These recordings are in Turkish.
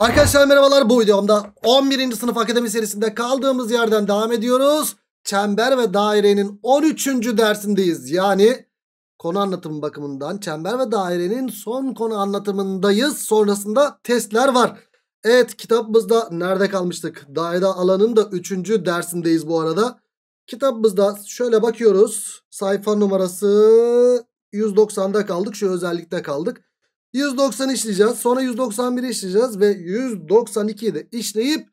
Arkadaşlar merhabalar bu videomda 11. sınıf akademi serisinde kaldığımız yerden devam ediyoruz. Çember ve dairenin 13. dersindeyiz. Yani konu anlatımı bakımından çember ve dairenin son konu anlatımındayız. Sonrasında testler var. Evet kitabımızda nerede kalmıştık? Daire alanın da 3. dersindeyiz bu arada. Kitabımızda şöyle bakıyoruz. Sayfa numarası 190'da kaldık. Şu özellikte kaldık. 190 işleyeceğiz. Sonra 191 işleyeceğiz ve 192'yi de işleyip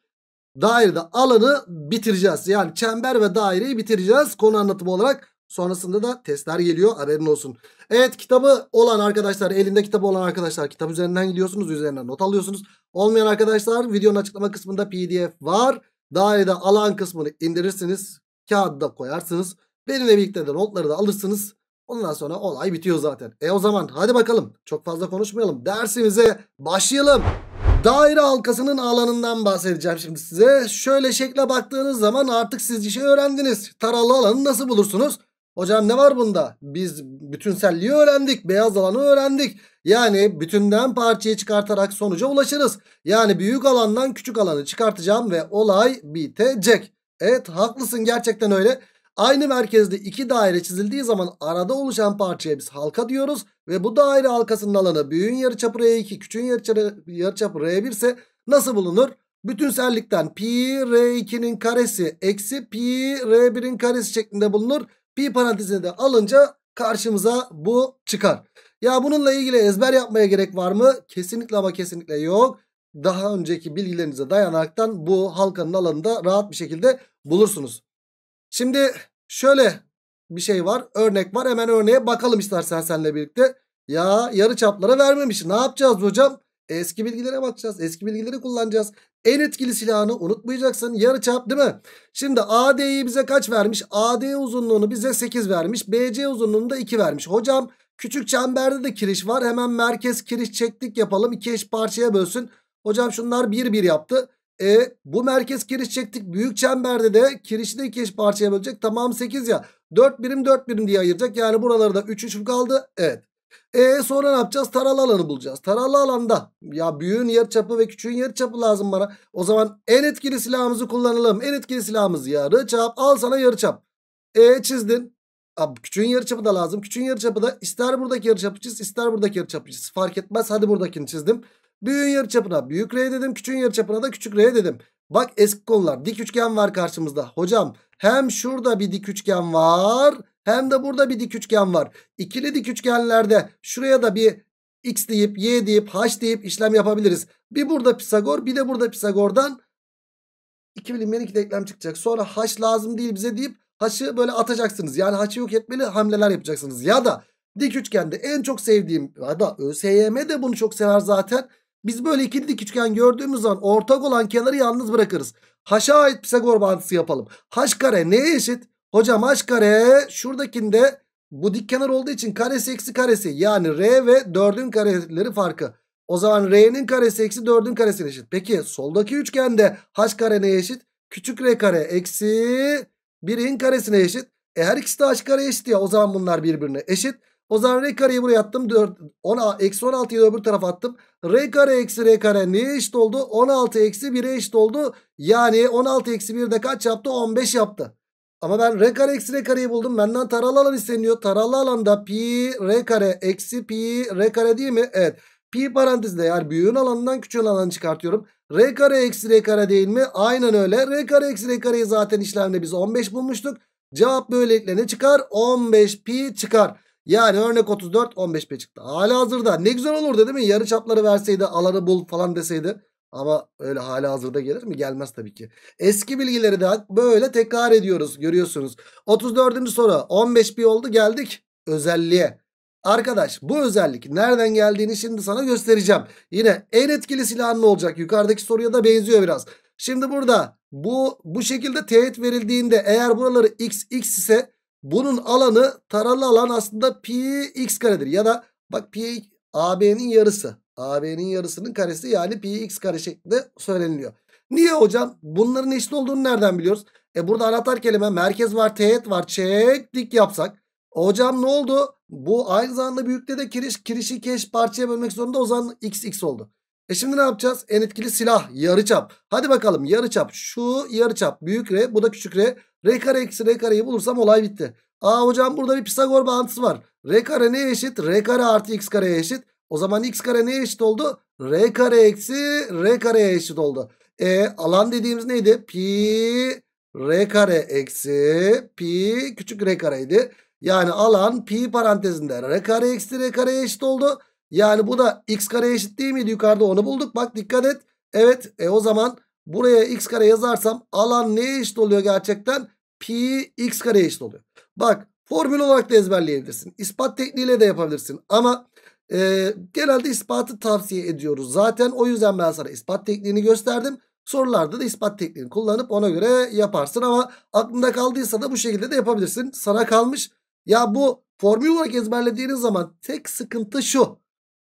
dairede alanı bitireceğiz. Yani çember ve daireyi bitireceğiz konu anlatımı olarak. Sonrasında da testler geliyor haberin olsun. Evet kitabı olan arkadaşlar elinde kitabı olan arkadaşlar kitap üzerinden gidiyorsunuz üzerinden not alıyorsunuz. Olmayan arkadaşlar videonun açıklama kısmında pdf var. Dairede alan kısmını indirirsiniz. Kağıda koyarsınız. Benimle birlikte de notları da alırsınız. Ondan sonra olay bitiyor zaten. E o zaman hadi bakalım çok fazla konuşmayalım. Dersimize başlayalım. Daire halkasının alanından bahsedeceğim şimdi size. Şöyle şekle baktığınız zaman artık siz işi şey öğrendiniz. Taralı alanı nasıl bulursunuz? Hocam ne var bunda? Biz bütünselliği öğrendik. Beyaz alanı öğrendik. Yani bütünden parçayı çıkartarak sonuca ulaşırız. Yani büyük alandan küçük alanı çıkartacağım ve olay bitecek. Evet haklısın gerçekten öyle. Aynı merkezde iki daire çizildiği zaman arada oluşan parçaya biz halka diyoruz. Ve bu daire halkasının alanı büyüğün yarıçapı R2 küçüğün yarıçapı R1 ise nasıl bulunur? Bütünsellikten pi R2'nin karesi eksi pi R1'in karesi şeklinde bulunur. Pi parantezini de alınca karşımıza bu çıkar. Ya bununla ilgili ezber yapmaya gerek var mı? Kesinlikle ama kesinlikle yok. Daha önceki bilgilerinize dayanaraktan bu halkanın alanında rahat bir şekilde bulursunuz. Şimdi şöyle bir şey var. Örnek var. Hemen örneğe bakalım istersen seninle birlikte. Ya yarı çaplara vermemiş. Ne yapacağız hocam? Eski bilgilere bakacağız. Eski bilgileri kullanacağız. En etkili silahını unutmayacaksın. Yarı çap değil mi? Şimdi AD'yi bize kaç vermiş? AD uzunluğunu bize 8 vermiş. BC uzunluğunu da 2 vermiş. Hocam küçük çemberde de kiriş var. Hemen merkez kiriş çektik yapalım. 2 eş parçaya bölsün. Hocam şunlar 1-1 yaptı. E bu merkez kiriş çektik. Büyük çemberde de kirişi de iki eş parçaya bölecek. Tamam 8 ya. 4 birim 4 birim diye ayıracak. Yani buraları da 3 3 kaldı. Evet. E sonra ne yapacağız? Taralı alanı bulacağız. Taralı alanda ya büyüğün yarıçapı ve küçüğün yarıçapı lazım bana. O zaman en etkili silahımızı kullanalım. En etkili silahımız yarıçap Al sana yarıçap E çizdin. Abi, küçüğün yarıçapı da lazım. Küçüğün yarıçapı da ister buradaki yarıçapı çiz ister buradaki yarıçapı çiz. Fark etmez. Hadi buradakini çizdim. Büyüğün yarıçapına büyük R dedim. Küçüğün yarıçapına da küçük R dedim. Bak eski konular. Dik üçgen var karşımızda. Hocam hem şurada bir dik üçgen var hem de burada bir dik üçgen var. İkili dik üçgenlerde şuraya da bir x deyip y deyip h deyip işlem yapabiliriz. Bir burada Pisagor bir de burada Pisagor'dan iki bilinmeyen 2 denklem çıkacak. Sonra h lazım değil bize deyip h'ı böyle atacaksınız. Yani h'ı yok etmeli hamleler yapacaksınız. Ya da dik üçgende en çok sevdiğim ya da ÖSYM de bunu çok sever zaten. Biz böyle ikili dik üçgen gördüğümüz zaman ortak olan kenarı yalnız bırakırız. Haşa ait Pisagor bağıntısı yapalım. Haş kare neye eşit? Hocam haş kare şuradakinde bu dik kenar olduğu için karesi eksi karesi. Yani r ve 4'ün kareleri farkı. O zaman r'nin karesi eksi 4'ün karesi eşit. Peki soldaki üçgende h kare neye eşit? Küçük r kare eksi 1'in karesine eşit. E her ikisi de h kare eşit ya. O zaman bunlar birbirine eşit. O zaman r kareyi buraya attım. 4, 10, eksi 16'yı öbür tarafa attım. R kare eksi R kare neye eşit oldu? 16 eksi 1'e eşit oldu. Yani 16 eksi 1 de kaç yaptı? 15 yaptı. Ama ben R kare eksi R kareyi buldum. Benden taralı alan isteniyor. Taralı alanda pi R kare eksi pi R kare değil mi? Evet. Pi parantezde. yani büyüğün alanından küçüğün alanı çıkartıyorum. R kare eksi R kare değil mi? Aynen öyle. R kare eksi R kareyi zaten işlemde biz 15 bulmuştuk. Cevap böylelikle ne çıkar? 15 pi çıkar. Yani örnek 34 15P çıktı. Hala hazırda ne güzel olurdu değil mi? Yarı çapları verseydi alanı bul falan deseydi. Ama öyle hala hazırda gelir mi? Gelmez tabii ki. Eski bilgileri de böyle tekrar ediyoruz görüyorsunuz. 34. soru 15P oldu geldik özelliğe. Arkadaş bu özellik nereden geldiğini şimdi sana göstereceğim. Yine en etkili silahın ne olacak? Yukarıdaki soruya da benziyor biraz. Şimdi burada bu bu şekilde teğet verildiğinde eğer buraları x x ise bunun alanı taralı alan aslında pi x karedir. Ya da bak pi AB'nin yarısı. AB'nin yarısının karesi yani pi x kare şeklinde söyleniliyor. Niye hocam? Bunların eşit olduğunu nereden biliyoruz? E burada anahtar kelime merkez var, teğet var. Çek dik yapsak. Hocam ne oldu? Bu aynı zamanda büyükte de kiriş, kirişi keş parçaya bölmek zorunda o zaman x x oldu. E şimdi ne yapacağız? En etkili silah yarıçap. Hadi bakalım yarıçap. Şu yarıçap büyük R bu da küçük R. R kare eksi R kareyi bulursam olay bitti. Aa hocam burada bir Pisagor bağıntısı var. R kare neye eşit? R kare artı x kareye eşit. O zaman x kare neye eşit oldu? R kare eksi R kareye eşit oldu. E alan dediğimiz neydi? Pi R kare eksi pi küçük R kareydi. Yani alan pi parantezinde R kare eksi R kareye eşit oldu. Yani bu da x kare eşit değil miydi yukarıda onu bulduk. Bak dikkat et. Evet e o zaman Buraya x kare yazarsam alan neye eşit oluyor gerçekten? Pi x kare eşit oluyor. Bak formül olarak da ezberleyebilirsin. İspat tekniğiyle de yapabilirsin. Ama e, genelde ispatı tavsiye ediyoruz. Zaten o yüzden ben sana ispat tekniğini gösterdim. Sorularda da ispat tekniğini kullanıp ona göre yaparsın. Ama aklında kaldıysa da bu şekilde de yapabilirsin. Sana kalmış. Ya bu formül olarak ezberlediğiniz zaman tek sıkıntı şu.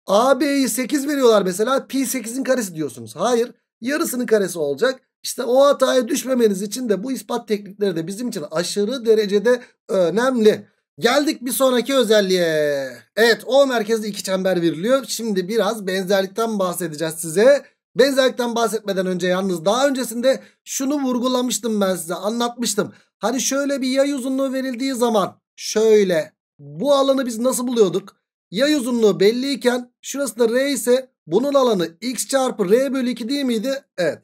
AB'yi 8 veriyorlar mesela. Pi 8'in karesi diyorsunuz. Hayır yarısının karesi olacak. İşte o hataya düşmemeniz için de bu ispat teknikleri de bizim için aşırı derecede önemli. Geldik bir sonraki özelliğe. Evet o merkezde iki çember veriliyor. Şimdi biraz benzerlikten bahsedeceğiz size. Benzerlikten bahsetmeden önce yalnız daha öncesinde şunu vurgulamıştım ben size anlatmıştım. Hani şöyle bir yay uzunluğu verildiği zaman şöyle bu alanı biz nasıl buluyorduk? Yay uzunluğu belliyken şurası da R ise bunun alanı x çarpı r bölü 2 değil miydi? Evet.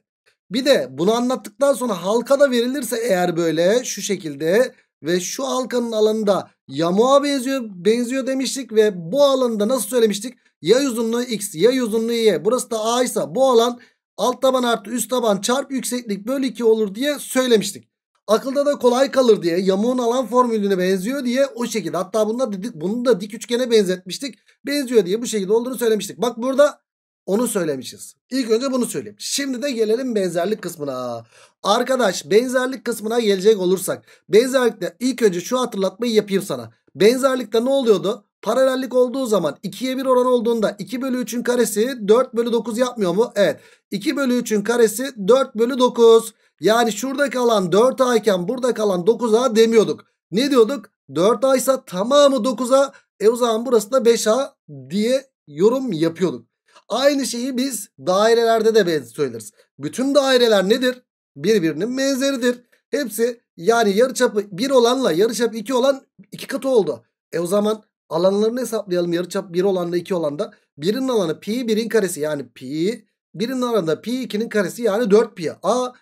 Bir de bunu anlattıktan sonra halka da verilirse eğer böyle şu şekilde ve şu halkanın alanında yamuğa benziyor benziyor demiştik ve bu alanda nasıl söylemiştik? Ya uzunluğu x ya uzunluğu y. Burası da a ise bu alan alt taban artı üst taban çarp yükseklik bölü 2 olur diye söylemiştik. Akılda da kolay kalır diye yamuğun alan formülüne benziyor diye o şekilde. Hatta bunda dedik, bunu da dik üçgene benzetmiştik. Benziyor diye bu şekilde olduğunu söylemiştik. Bak burada onu söylemişiz. İlk önce bunu söyleyeyim. Şimdi de gelelim benzerlik kısmına. Arkadaş benzerlik kısmına gelecek olursak. Benzerlikte ilk önce şu hatırlatmayı yapayım sana. Benzerlikte ne oluyordu? Paralellik olduğu zaman 2'ye 1 oran olduğunda 2 bölü 3'ün karesi 4 bölü 9 yapmıyor mu? Evet. 2 bölü 3'ün karesi 4 bölü 9. Yani şurada kalan 4A iken burada kalan 9A demiyorduk. Ne diyorduk? 4A ise tamamı 9A. E o zaman burası da 5A diye yorum yapıyorduk. Aynı şeyi biz dairelerde de benzi söyleriz. Bütün daireler nedir? Birbirinin benzeridir. Hepsi yani yarıçapı 1 olanla yarıçapı 2 olan 2 katı oldu. E o zaman alanlarını hesaplayalım. Yarıçap 1 olanla 2 olanda. Birinin alanı pi 1'in karesi yani pi. Birinin alanında pi 2'nin karesi yani 4 pi. A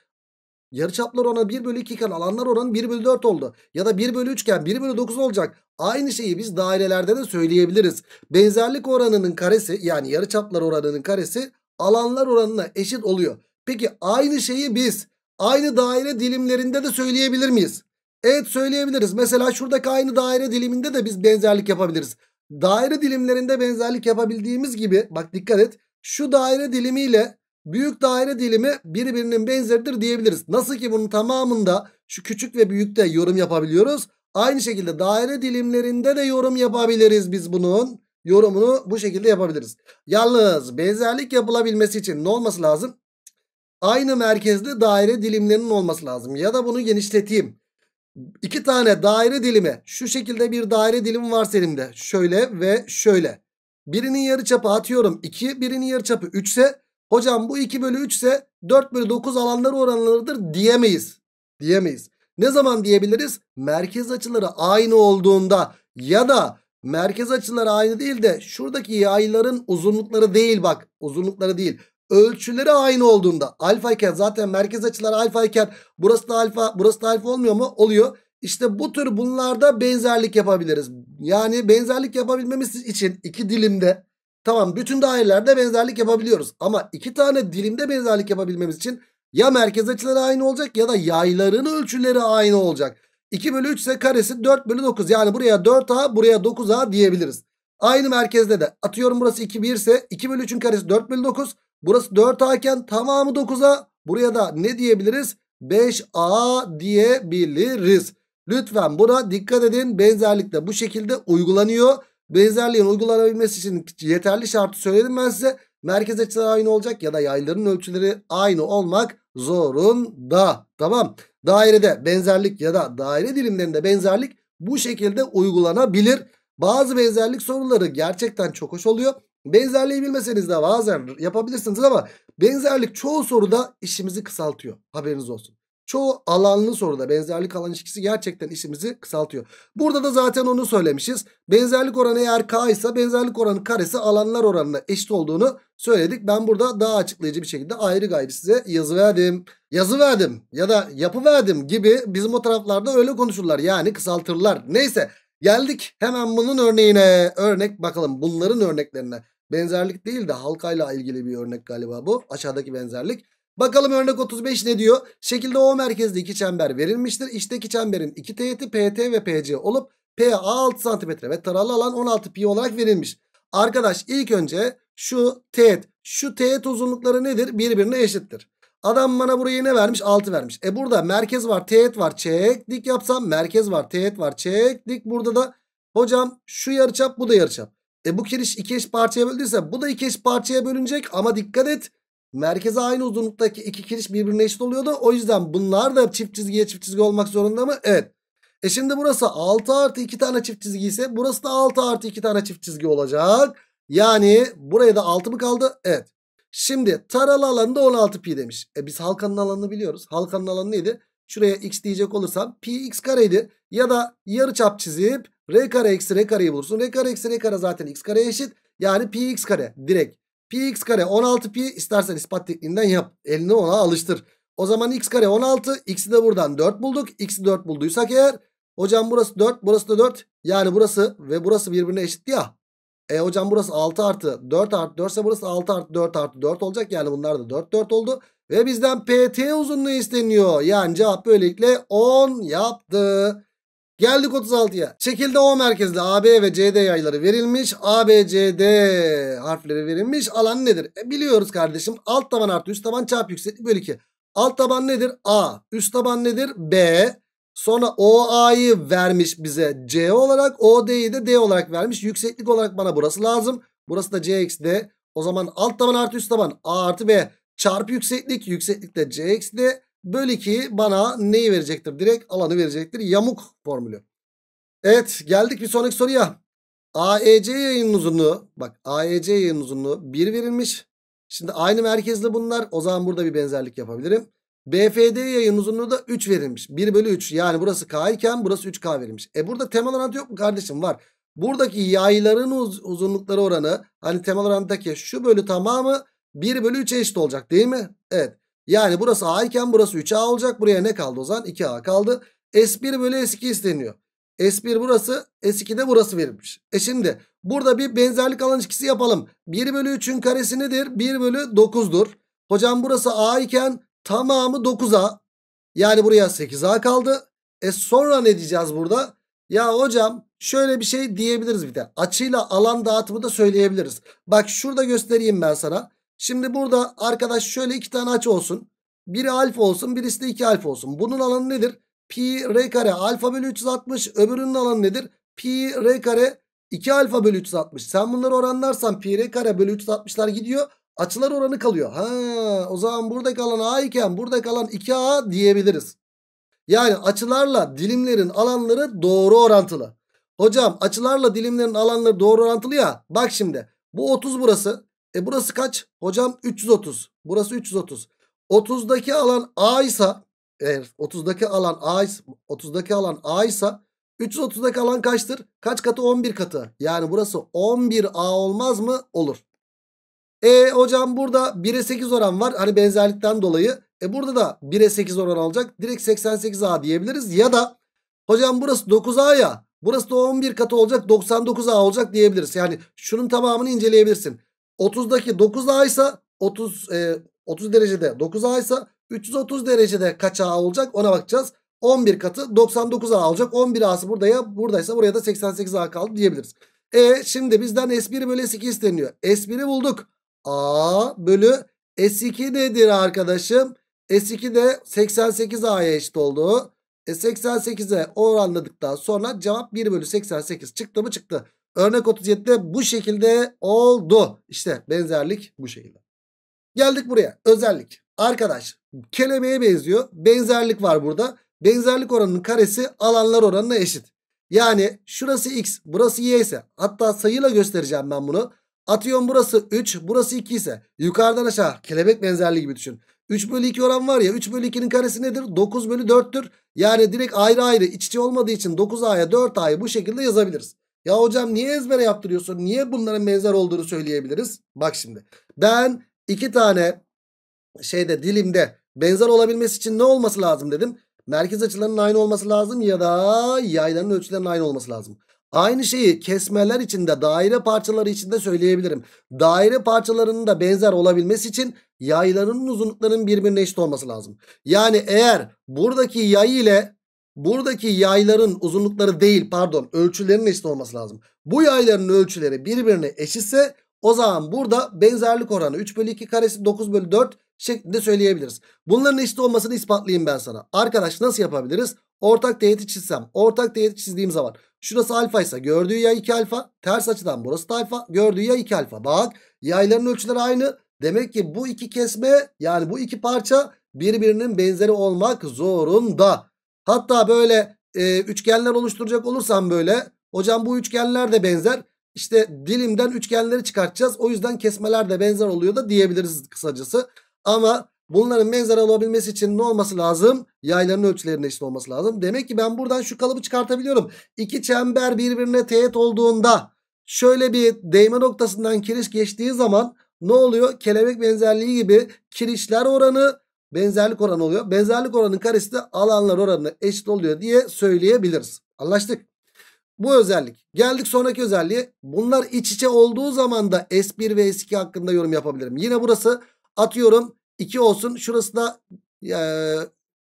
Yarıçaplar oranı 1 bölü 2 iken alanlar oranı 1 bölü 4 oldu. Ya da 1 bölü 3 iken 1 bölü 9 olacak. Aynı şeyi biz dairelerde de söyleyebiliriz. Benzerlik oranının karesi yani yarıçaplar oranının karesi alanlar oranına eşit oluyor. Peki aynı şeyi biz aynı daire dilimlerinde de söyleyebilir miyiz? Evet söyleyebiliriz. Mesela şuradaki aynı daire diliminde de biz benzerlik yapabiliriz. Daire dilimlerinde benzerlik yapabildiğimiz gibi bak dikkat et. Şu daire dilimiyle büyük daire dilimi birbirinin benzeridir diyebiliriz. Nasıl ki bunun tamamında şu küçük ve büyükte yorum yapabiliyoruz. Aynı şekilde daire dilimlerinde de yorum yapabiliriz biz bunun. Yorumunu bu şekilde yapabiliriz. Yalnız benzerlik yapılabilmesi için ne olması lazım? Aynı merkezli daire dilimlerinin olması lazım. Ya da bunu genişleteyim. İki tane daire dilimi. Şu şekilde bir daire dilimi var elimde. Şöyle ve şöyle. Birinin yarı yarıçapı atıyorum 2, birinin yarıçapı 3 ise Hocam bu 2 bölü 3 ise 4 bölü 9 alanları oranlarıdır diyemeyiz. Diyemeyiz. Ne zaman diyebiliriz? Merkez açıları aynı olduğunda ya da merkez açıları aynı değil de şuradaki yayların uzunlukları değil bak uzunlukları değil ölçüleri aynı olduğunda alfa iken zaten merkez açıları alfa iken burası da alfa burası da alfa olmuyor mu? Oluyor. İşte bu tür bunlarda benzerlik yapabiliriz. Yani benzerlik yapabilmemiz için iki dilimde Tamam bütün dairelerde benzerlik yapabiliyoruz. Ama iki tane dilimde benzerlik yapabilmemiz için ya merkez açıları aynı olacak ya da yayların ölçüleri aynı olacak. 2 bölü 3 ise karesi 4 bölü 9. Yani buraya 4A buraya 9A diyebiliriz. Aynı merkezde de atıyorum burası 2 1 ise 2 bölü 3'ün karesi 4 bölü 9. Burası 4A iken tamamı 9A. Buraya da ne diyebiliriz? 5A diyebiliriz. Lütfen buna dikkat edin. Benzerlik de bu şekilde uygulanıyor. Benzerliğin uygulanabilmesi için yeterli şartı söyledim ben size. Merkez açılar aynı olacak ya da yayların ölçüleri aynı olmak zorunda. Tamam. Dairede benzerlik ya da daire dilimlerinde benzerlik bu şekilde uygulanabilir. Bazı benzerlik soruları gerçekten çok hoş oluyor. Benzerliği bilmeseniz de bazen yapabilirsiniz ama benzerlik çoğu soruda işimizi kısaltıyor. Haberiniz olsun. Çoğu alanlı soruda benzerlik alan ilişkisi gerçekten işimizi kısaltıyor. Burada da zaten onu söylemişiz. Benzerlik oranı eğer k ise benzerlik oranı karesi alanlar oranına eşit olduğunu söyledik. Ben burada daha açıklayıcı bir şekilde ayrı gayrı size yazı verdim. Yazı verdim ya da yapı verdim gibi bizim o taraflarda öyle konuşurlar. Yani kısaltırlar. Neyse geldik hemen bunun örneğine. Örnek bakalım bunların örneklerine. Benzerlik değil de halkayla ilgili bir örnek galiba bu. Aşağıdaki benzerlik. Bakalım örnek 35 ne diyor? Şekilde O merkezli iki çember verilmiştir. İçteki çemberin iki teğeti PT ve PC olup PA 6 cm ve taralı alan 16 pi olarak verilmiş. Arkadaş ilk önce şu teğet, şu teğet uzunlukları nedir? Birbirine eşittir. Adam bana buraya ne vermiş? 6 vermiş. E burada merkez var, teğet var. Çek dik yapsam merkez var, teğet var. Çek dik burada da hocam şu yarıçap, bu da yarıçap. E bu kiriş iki eş parçaya böldüyse bu da iki eş parçaya bölünecek ama dikkat et Merkeze aynı uzunluktaki iki kiriş birbirine eşit oluyordu. O yüzden bunlar da çift çizgiye çift çizgi olmak zorunda mı? Evet. E şimdi burası 6 artı 2 tane çift çizgi ise burası da 6 artı 2 tane çift çizgi olacak. Yani buraya da 6 mı kaldı? Evet. Şimdi taralı alanda 16 pi demiş. E biz halkanın alanını biliyoruz. Halkanın alanı neydi? Şuraya x diyecek olursam pi x kareydi. Ya da yarı çap çizip r kare eksi r kareyi bulursun. r kare eksi r kare zaten x kareye eşit. Yani pi x kare direkt. Pi x kare 16 pi istersen ispat tekniğinden yap. Elini ona alıştır. O zaman x kare 16. X'i de buradan 4 bulduk. X'i 4 bulduysak eğer. Hocam burası 4 burası da 4. Yani burası ve burası birbirine eşit ya. E hocam burası 6 artı 4 artı 4 ise burası 6 artı 4 artı 4 olacak. Yani bunlar da 4 4 oldu. Ve bizden PT uzunluğu isteniyor. Yani cevap böylelikle 10 yaptı. Geldik 36'ya. Şekilde O merkezli AB ve CD yayları verilmiş. ABCD harfleri verilmiş. Alan nedir? E, biliyoruz kardeşim. Alt taban artı üst taban çarp yükseklik bölü 2. Alt taban nedir? A. Üst taban nedir? B. Sonra OA'yı vermiş bize C olarak. OD'yi de D olarak vermiş. Yükseklik olarak bana burası lazım. Burası da C O zaman alt taban artı üst taban A artı B. çarp yükseklik. Yükseklik de C Bölü 2 bana neyi verecektir? Direkt alanı verecektir. Yamuk formülü. Evet geldik bir sonraki soruya. AEC yayın uzunluğu. Bak AEC yayın uzunluğu 1 verilmiş. Şimdi aynı merkezli bunlar. O zaman burada bir benzerlik yapabilirim. BFD yayın uzunluğu da 3 verilmiş. 1 bölü 3 yani burası K iken burası 3K verilmiş. E burada temel orantı yok mu kardeşim? Var. Buradaki yayların uz uzunlukları oranı hani temel orantaki şu bölü tamamı 1 bölü 3'e eşit olacak değil mi? Evet. Yani burası A iken burası 3A olacak. Buraya ne kaldı o zaman? 2A kaldı. S1 bölü S2 isteniyor. S1 burası S2 de burası verilmiş. E şimdi burada bir benzerlik alan ilişkisi yapalım. 1 bölü 3'ün karesi nedir? 1 bölü 9'dur. Hocam burası A iken tamamı 9A. Yani buraya 8A kaldı. E sonra ne diyeceğiz burada? Ya hocam şöyle bir şey diyebiliriz bir de. Açıyla alan dağıtımı da söyleyebiliriz. Bak şurada göstereyim ben sana. Şimdi burada arkadaş şöyle iki tane aç olsun. Biri alfa olsun birisi de iki alfa olsun. Bunun alanı nedir? Pi r kare alfa bölü 360 öbürünün alanı nedir? Pi r kare 2 alfa bölü 360. Sen bunları oranlarsan pi r kare bölü 360'lar gidiyor. Açılar oranı kalıyor. Ha, o zaman burada kalan a iken burada kalan 2a diyebiliriz. Yani açılarla dilimlerin alanları doğru orantılı. Hocam açılarla dilimlerin alanları doğru orantılı ya. Bak şimdi bu 30 burası. E burası kaç? Hocam 330. Burası 330. 30'daki alan A ise eğer 30'daki alan A ise 30'daki alan A ise 330'daki alan kaçtır? Kaç katı? 11 katı. Yani burası 11A olmaz mı? Olur. E hocam burada 1'e 8 oran var. Hani benzerlikten dolayı. E burada da 1'e 8 oran olacak Direkt 88A diyebiliriz. Ya da hocam burası 9A ya. Burası da 11 katı olacak. 99A olacak diyebiliriz. Yani şunun tamamını inceleyebilirsin. 30'daki 9A ise 30 e, 30 derecede 9A ise 330 derecede kaç A olacak ona bakacağız. 11 katı 99A olacak. 11A'sı ya buradaysa buraya da 88A kaldı diyebiliriz. E şimdi bizden S1 bölü S2 isteniyor. S1'i bulduk. A bölü S2 nedir arkadaşım? S2 de 88A'ya eşit oldu. E 88'e oranladıktan sonra cevap 1 bölü 88 çıktı mı çıktı. Örnek 37'de bu şekilde oldu. İşte benzerlik bu şekilde. Geldik buraya. Özellik. Arkadaş kelebeğe benziyor. Benzerlik var burada. Benzerlik oranının karesi alanlar oranına eşit. Yani şurası x burası y ise hatta sayıyla göstereceğim ben bunu. Atıyorum burası 3 burası 2 ise yukarıdan aşağı kelebek benzerliği gibi düşün. 3 bölü 2 oran var ya 3 bölü 2'nin karesi nedir? 9 bölü 4'tür. Yani direkt ayrı ayrı iç içe olmadığı için 9a'ya 4a'yı bu şekilde yazabiliriz. Ya hocam niye ezbere yaptırıyorsun? Niye bunların benzer olduğunu söyleyebiliriz? Bak şimdi ben iki tane şeyde dilimde benzer olabilmesi için ne olması lazım dedim. Merkez açılarının aynı olması lazım ya da yayların ölçülerinin aynı olması lazım. Aynı şeyi kesmeler içinde daire parçaları içinde söyleyebilirim. Daire parçalarının da benzer olabilmesi için yaylarının uzunluklarının birbirine eşit olması lazım. Yani eğer buradaki yay ile buradaki yayların uzunlukları değil pardon ölçülerinin eşit olması lazım. Bu yayların ölçüleri birbirine eşitse o zaman burada benzerlik oranı 3 bölü 2 karesi 9 bölü 4 şeklinde söyleyebiliriz. Bunların eşit olmasını ispatlayayım ben sana. Arkadaş nasıl yapabiliriz? Ortak teğeti çizsem. Ortak teğeti çizdiğim zaman. Şurası alfa ise gördüğü yay 2 alfa. Ters açıdan burası da alfa. Gördüğü yay 2 alfa. Bak yayların ölçüleri aynı. Demek ki bu iki kesme yani bu iki parça birbirinin benzeri olmak zorunda. Hatta böyle e, üçgenler oluşturacak olursam böyle. Hocam bu üçgenler de benzer. İşte dilimden üçgenleri çıkartacağız. O yüzden kesmeler de benzer oluyor da diyebiliriz kısacası. Ama bunların benzer olabilmesi için ne olması lazım? Yayların ölçülerinin eşit olması lazım. Demek ki ben buradan şu kalıbı çıkartabiliyorum. İki çember birbirine teğet olduğunda şöyle bir değme noktasından kiriş geçtiği zaman ne oluyor? Kelebek benzerliği gibi kirişler oranı benzerlik oranı oluyor. Benzerlik oranının karesi de alanlar oranına eşit oluyor diye söyleyebiliriz. Anlaştık. Bu özellik. Geldik sonraki özelliğe. Bunlar iç içe olduğu zaman da S1 ve S2 hakkında yorum yapabilirim. Yine burası atıyorum 2 olsun. Şurası da e,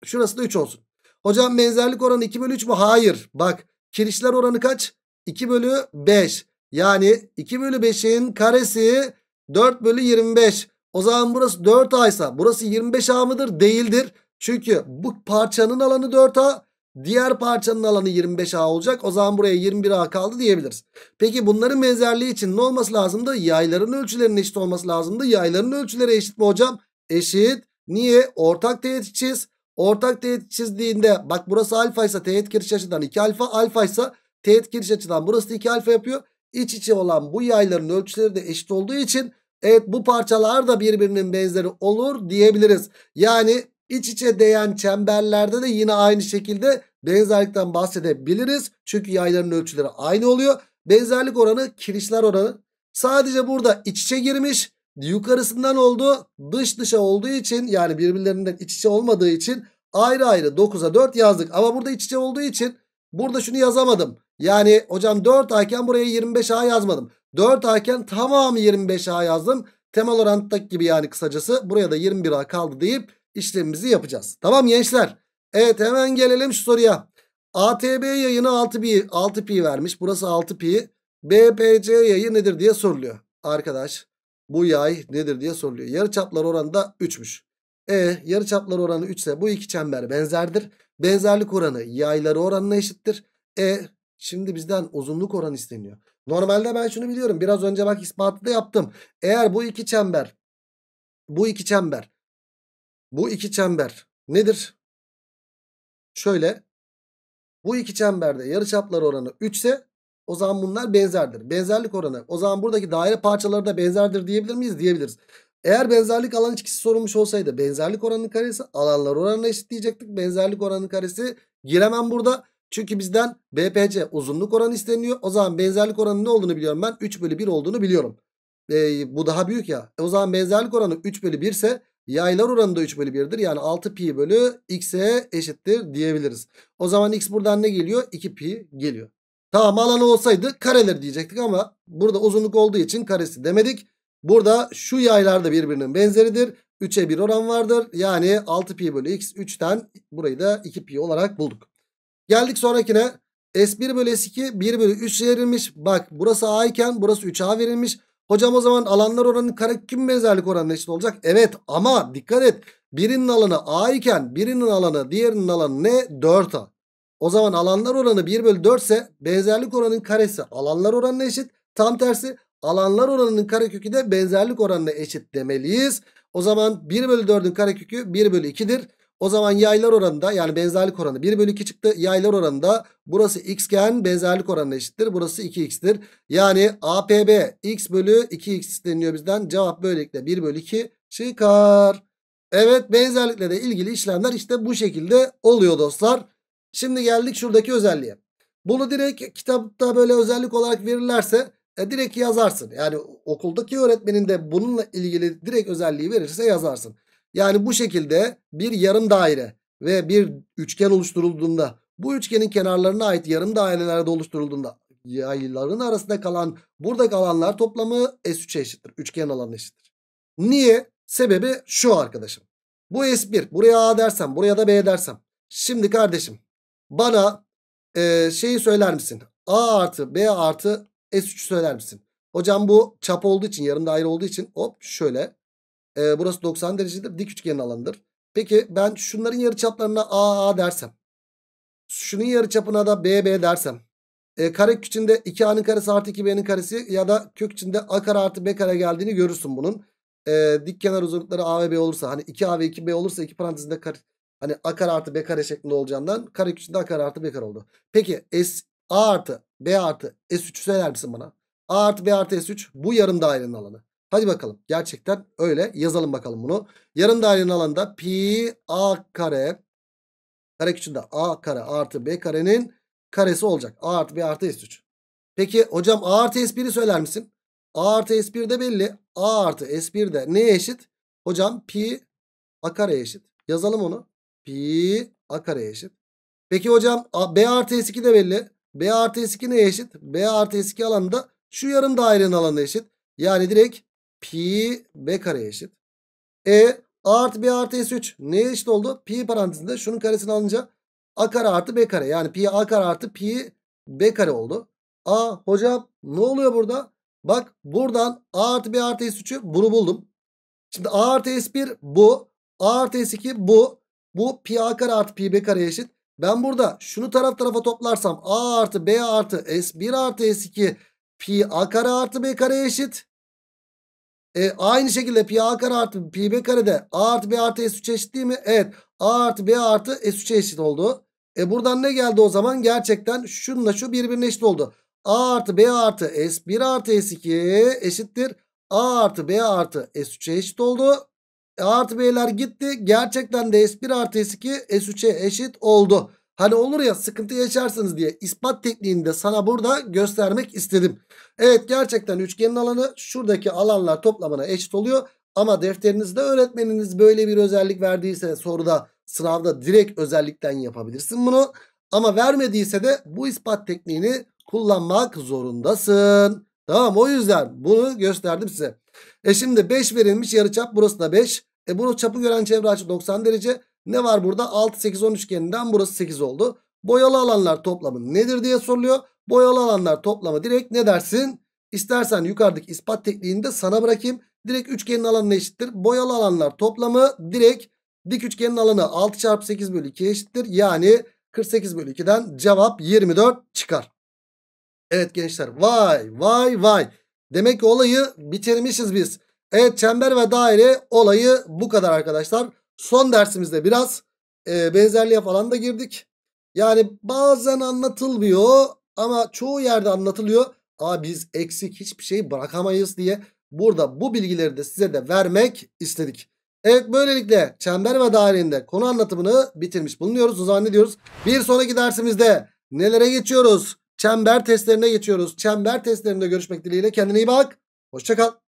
şurası da 3 olsun. Hocam benzerlik oranı 2 bölü 3 mü? Hayır. Bak kirişler oranı kaç? 2 bölü 5. Yani 2 bölü 5'in karesi 4 bölü 25. O zaman burası 4A ise burası 25A mıdır? Değildir. Çünkü bu parçanın alanı 4A. Diğer parçanın alanı 25A olacak. O zaman buraya 21A kaldı diyebiliriz. Peki bunların benzerliği için ne olması lazımdı? Yayların ölçülerinin eşit olması lazımdı. Yayların ölçüleri eşit mi hocam? Eşit. Niye? Ortak teğet çiz, Ortak teğet çizdiğinde bak burası alfa ise teğet giriş açıdan 2 alfa. Alfa ise teğet giriş açıdan burası da 2 alfa yapıyor. İç içe olan bu yayların ölçüleri de eşit olduğu için Evet bu parçalar da birbirinin benzeri olur diyebiliriz. Yani iç içe değen çemberlerde de yine aynı şekilde benzerlikten bahsedebiliriz. Çünkü yayların ölçüleri aynı oluyor. Benzerlik oranı kirişler oranı. Sadece burada iç içe girmiş yukarısından oldu dış dışa olduğu için yani birbirlerinden iç içe olmadığı için ayrı ayrı 9'a 4 yazdık. Ama burada iç içe olduğu için burada şunu yazamadım. Yani hocam 4A'yken buraya 25A yazmadım. 4A'yken tamamı 25A yazdım. Temel orantıdaki gibi yani kısacası. Buraya da 21A kaldı deyip işlemimizi yapacağız. Tamam gençler. Evet hemen gelelim şu soruya. ATB yayını 6pi, 6pi vermiş. Burası 6pi. BPC yayı nedir diye soruluyor. Arkadaş bu yay nedir diye soruluyor. Yarıçaplar oranı da 3'müş. E yarıçaplar oranı 3 ise bu iki çember benzerdir. Benzerlik oranı yayları oranına eşittir. E şimdi bizden uzunluk oranı isteniyor. Normalde ben şunu biliyorum. Biraz önce bak ispatı da yaptım. Eğer bu iki çember bu iki çember bu iki çember nedir? Şöyle bu iki çemberde yarıçaplar oranı 3 ise o zaman bunlar benzerdir. Benzerlik oranı. O zaman buradaki daire parçaları da benzerdir diyebilir miyiz? Diyebiliriz. Eğer benzerlik alan ilişkisi sorulmuş olsaydı benzerlik oranının karesi alanlar oranına diyecektik. Benzerlik oranının karesi giremem burada. Çünkü bizden BPC uzunluk oranı isteniyor. O zaman benzerlik oranı ne olduğunu biliyorum ben. 3 bölü 1 olduğunu biliyorum. E, bu daha büyük ya. E, o zaman benzerlik oranı 3 bölü 1 ise yaylar oranı da 3 bölü 1'dir. Yani 6 pi bölü x'e eşittir diyebiliriz. O zaman x buradan ne geliyor? 2 pi geliyor. Tamam alanı olsaydı kareler diyecektik ama burada uzunluk olduğu için karesi demedik. Burada şu yaylar da birbirinin benzeridir. 3'e 1 oran vardır. Yani 6 pi bölü x 3'ten burayı da 2 pi olarak bulduk. Geldik sonrakine. S1 bölü S2 1 bölü 3 verilmiş. Bak burası A iken burası 3A verilmiş. Hocam o zaman alanlar oranı kareküm benzerlik oranına eşit olacak. Evet ama dikkat et. Birinin alanı A iken birinin alanı diğerinin alanı ne? 4A. O zaman alanlar oranı 1 bölü 4 ise benzerlik oranının karesi alanlar oranına eşit. Tam tersi alanlar oranının karekökü de benzerlik oranına eşit demeliyiz. O zaman 1 bölü 4'ün karekökü 1 bölü 2'dir. O zaman yaylar oranında yani benzerlik oranı 1 bölü 2 çıktı. Yaylar oranında burası x'ken benzerlik oranı eşittir. Burası 2x'tir. Yani APB x bölü 2x deniliyor bizden. Cevap böylelikle 1 bölü 2 çıkar. Evet benzerlikle de ilgili işlemler işte bu şekilde oluyor dostlar. Şimdi geldik şuradaki özelliğe. Bunu direkt kitapta böyle özellik olarak verirlerse e, direkt yazarsın. Yani okuldaki öğretmenin de bununla ilgili direkt özelliği verirse yazarsın. Yani bu şekilde bir yarım daire ve bir üçgen oluşturulduğunda bu üçgenin kenarlarına ait yarım dairelerde oluşturulduğunda yayların arasında kalan burada kalanlar toplamı S3'e eşittir. Üçgen alanı eşittir. Niye? Sebebi şu arkadaşım. Bu S1 buraya A dersem buraya da B dersem. Şimdi kardeşim bana e, şeyi söyler misin? A artı B artı S3 söyler misin? Hocam bu çap olduğu için yarım daire olduğu için hop şöyle e, burası 90 derecedir. Dik üçgenin alanıdır. Peki ben şunların yarıçaplarına A A dersem. Şunun yarıçapına da B B dersem. E, kare içinde 2A'nın karesi artı 2B'nin karesi ya da kök içinde A kare artı B kare geldiğini görürsün bunun. E, dik kenar uzunlukları A ve B olursa hani 2A ve 2B olursa iki parantezinde kare, hani A kare artı B kare şeklinde olacağından kare içinde A kare artı B kare oldu. Peki S, A artı B artı S3'ü söyler misin bana? A artı B artı S3 bu yarım dairenin alanı. Hadi bakalım. Gerçekten öyle. Yazalım bakalım bunu. Yarım dairenin alanında pi a kare kare küçüğünde a kare artı b karenin karesi olacak. a artı b artı s3. Peki hocam a artı s1'i söyler misin? a artı s1 de belli. a artı s1 de neye eşit? Hocam pi a kare eşit. Yazalım onu. Pi a kare eşit. Peki hocam a, b artı s2 de belli. b artı s2 neye eşit? b artı s2 alanında şu yarım dairenin alanı eşit. Yani direkt pi b kareye eşit. E artı b artı s3 neye eşit oldu? Pi parantezinde şunun karesini alınca a kare artı b kare. Yani pi a kare artı pi b kare oldu. A hocam ne oluyor burada? Bak buradan a artı b artı s3'ü bunu buldum. Şimdi a artı s1 bu. A artı s2 bu. Bu pi a kare artı pi b kare eşit. Ben burada şunu taraf tarafa toplarsam a artı b artı s1 artı s2 pi a kare artı b kare eşit. E, aynı şekilde pi a kare artı pi b kare de a artı b artı s3 eşit değil mi? Evet. a artı b artı s3 eşit oldu. E buradan ne geldi o zaman? Gerçekten şununla şu birbirine eşit oldu. a artı b artı s1 artı s2 eşittir. a artı b artı s3'e eşit oldu. E, artı b'ler gitti. Gerçekten de s1 artı s2 s3'e eşit oldu. Hani olur ya sıkıntı yaşarsınız diye ispat tekniğinde sana burada göstermek istedim. Evet gerçekten üçgenin alanı şuradaki alanlar toplamına eşit oluyor. Ama defterinizde öğretmeniniz böyle bir özellik verdiyse soruda sınavda direkt özellikten yapabilirsin bunu. Ama vermediyse de bu ispat tekniğini kullanmak zorundasın. Tamam o yüzden bunu gösterdim size. E şimdi 5 verilmiş yarıçap burası da 5. E bunu çapı gören çevre açı 90 derece. Ne var burada? 6, 8, 10 üçgeninden burası 8 oldu. Boyalı alanlar toplamı nedir diye soruluyor. Boyalı alanlar toplamı direkt ne dersin? İstersen yukarıdaki ispat tekniğini de sana bırakayım. Direkt üçgenin alanına eşittir. Boyalı alanlar toplamı direkt dik üçgenin alanı 6 çarpı 8 bölü 2 eşittir. Yani 48 bölü 2'den cevap 24 çıkar. Evet gençler vay vay vay. Demek ki olayı bitirmişiz biz. Evet çember ve daire olayı bu kadar arkadaşlar. Son dersimizde biraz e, benzerliğe falan da girdik. Yani bazen anlatılmıyor ama çoğu yerde anlatılıyor. Aa biz eksik hiçbir şey bırakamayız diye burada bu bilgileri de size de vermek istedik. Evet böylelikle çember ve dairenin konu anlatımını bitirmiş bulunuyoruz. O zaman ne diyoruz? Bir sonraki dersimizde nelere geçiyoruz? Çember testlerine geçiyoruz. Çember testlerinde görüşmek dileğiyle. Kendine iyi bak. Hoşçakal.